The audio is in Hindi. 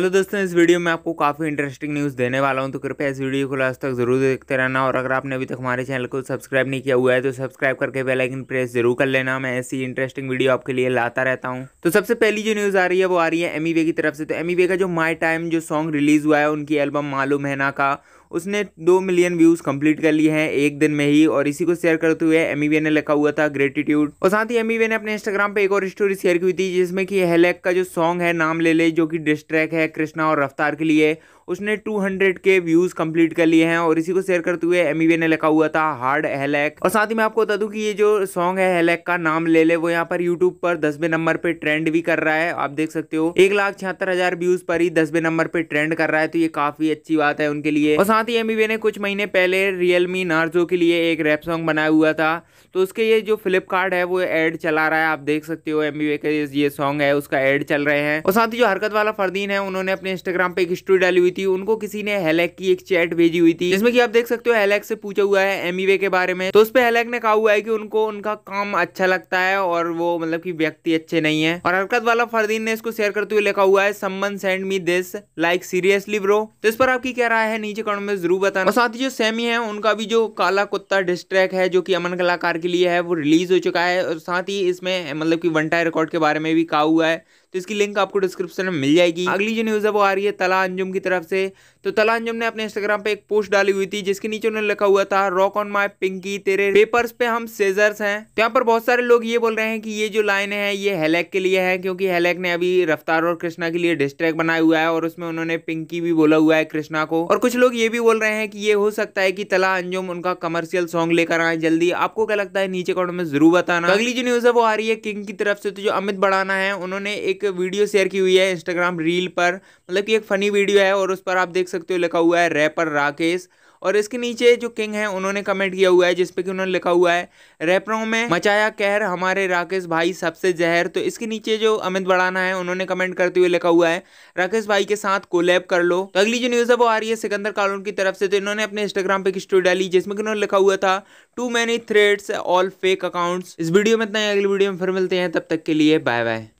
हेलो दोस्तों इस वीडियो में आपको काफ़ी इंटरेस्टिंग न्यूज़ देने वाला हूं तो कृपया इस वीडियो को लास्ट तक जरूर देखते रहना और अगर आपने अभी तक हमारे चैनल को सब्सक्राइब नहीं किया हुआ है तो सब्सक्राइब करके बेल आइकन प्रेस जरूर कर लेना मैं ऐसी इंटरेस्टिंग वीडियो आपके लिए लाता रहता हूँ तो सबसे पहली जो न्यूज़ आ रही है वो आ रही है एमी e की तरफ से तो एमी e का जो माई टाइम जो सॉन्ग रिलीज़ हुआ है उनकी एल्बम मालूम है ना का उसने दो मिलियन व्यूज़ कंप्लीट कर लिए हैं एक दिन में ही और इसी को शेयर करते हुए एमीवे e ने लिखा हुआ था ग्रेटिट्यूड और साथ ही एम e ने अपने इंस्टाग्राम पे एक और स्टोरी शेयर की हुई थी जिसमें कि हेलेक का जो सॉन्ग है नाम ले ले जो कि डिस्ट्रैक है कृष्णा और रफ्तार के लिए उसने टू के व्यूज़ कंप्लीट कर लिए हैं और इसी को शेयर करते हुए एमीवे e ने लिखा हुआ था हार्ड हेलैक और साथ ही मैं आपको बता दू की ये जो सॉन्ग है हेलेक का नाम ले ले वो यहाँ पर यूट्यूब पर दसवें नंबर पे ट्रेंड भी कर रहा है आप देख सकते हो एक लाख छिहत्तर हजार व्यूज पर ही दसवें नंबर पे ट्रेंड कर रहा है तो ये काफी अच्छी बात है उनके लिए और साथ साथ ही एमी ने कुछ महीने पहले रियल मी नार्जो के लिए एक रैप सॉन्ग बनाया हुआ था तो उसके ये जो फ्लिपकार्ट है वो एड चला रहा है आप देख सकते हो एमी का ये सॉन्ग है उसका एड चल रहे हैं और साथ ही जो हरकत वाला फरदीन है उन्होंने अपने इंस्टाग्राम पे एक स्टोरी डाली हुई थी उनको किसी ने हेलेक की एक चैट भेजी हुई थी जिसमें कि आप देख सकते हो हेलेक से पूछा हुआ है एमी के बारे में तो उस पर हेलेक ने कहा हुआ है कि उनको उनका काम अच्छा लगता है और वो मतलब की व्यक्ति अच्छे नहीं है और हरकत वाला फरदीन ने इसको शेयर करते हुए लिखा हुआ है someone send me this like seriously bro तो इस पर आपकी क्या राय है नीचे कमेंट में ज़रूर बताना और साथ ही जो सेमी है उनका भी जो काला कुत्ता डिस्ट्रैक है जो कि अमन कलाकार के लिए है वो रिलीज़ हो चुका है और साथ ही इसमें मतलब कि वन टाइम रिकॉर्ड के बारे में भी कहा हुआ है तो इसकी लिंक आपको डिस्क्रिप्शन में मिल जाएगी अगली जो न्यूज़ है वो आ रही है तला अंजुम की तरफ से तो तला अंजुम ने अपने इंस्टाग्राम पे एक पोस्ट डाली हुई थी जिसके नीचे उन्होंने लिखा हुआ था रॉक ऑन माई पिंकी तेरे पेपर्स पे हम सेजर्स हैं तो यहाँ पर बहुत सारे लोग ये बोल रहे हैं कि ये जो लाइन है ये हेलेक के लिए है क्योंकि हेलेक ने अभी रफ्तार और कृष्णा के लिए डिस्ट्रैक बनाया हुआ है और उसमें उन्होंने पिंकी भी बोला हुआ है कृष्णा को और कुछ लोग ये भी बोल रहे हैं कि ये हो सकता है कि तला अंजुम उनका कमर्शियल सॉन्ग लेकर आए जल्दी आपको क्या लगता है नीचे कमेंट में जरूर बताना अगली जो न्यूज है वो आ रही है किंग की तरफ से तो जो अमित बढ़ाना है उन्होंने एक एक वीडियो शेयर की हुई है इंस्टाग्राम रील पर मतलब कि एक फ़नी वीडियो है और उस पर आप देख सकते हो लिखा हुआ है रैपर राकेश और इसके नीचे जो किंग है उन्होंने कमेंट किया हुआ है जिसपे कि उन्होंने लिखा हुआ है रैपरों में मचाया कहर हमारे राकेश भाई सबसे जहर तो इसके नीचे जो अमित बड़ाना है उन्होंने कमेंट करते हुए लिखा हुआ है राकेश भाई के साथ कोलैब कर लो तो अगली जो न्यूज़ है वो आ रही है सिकंदर कालून की तरफ से तो इन्होंने अपने इंस्टाग्राम पर एक स्टोरी डाली जिसमें कि उन्होंने लिखा हुआ था too many threads all fake accounts इस वीडियो में इतना ही अगली वीडियो में फिर मिलते हैं तब तक के लिए बाय बाय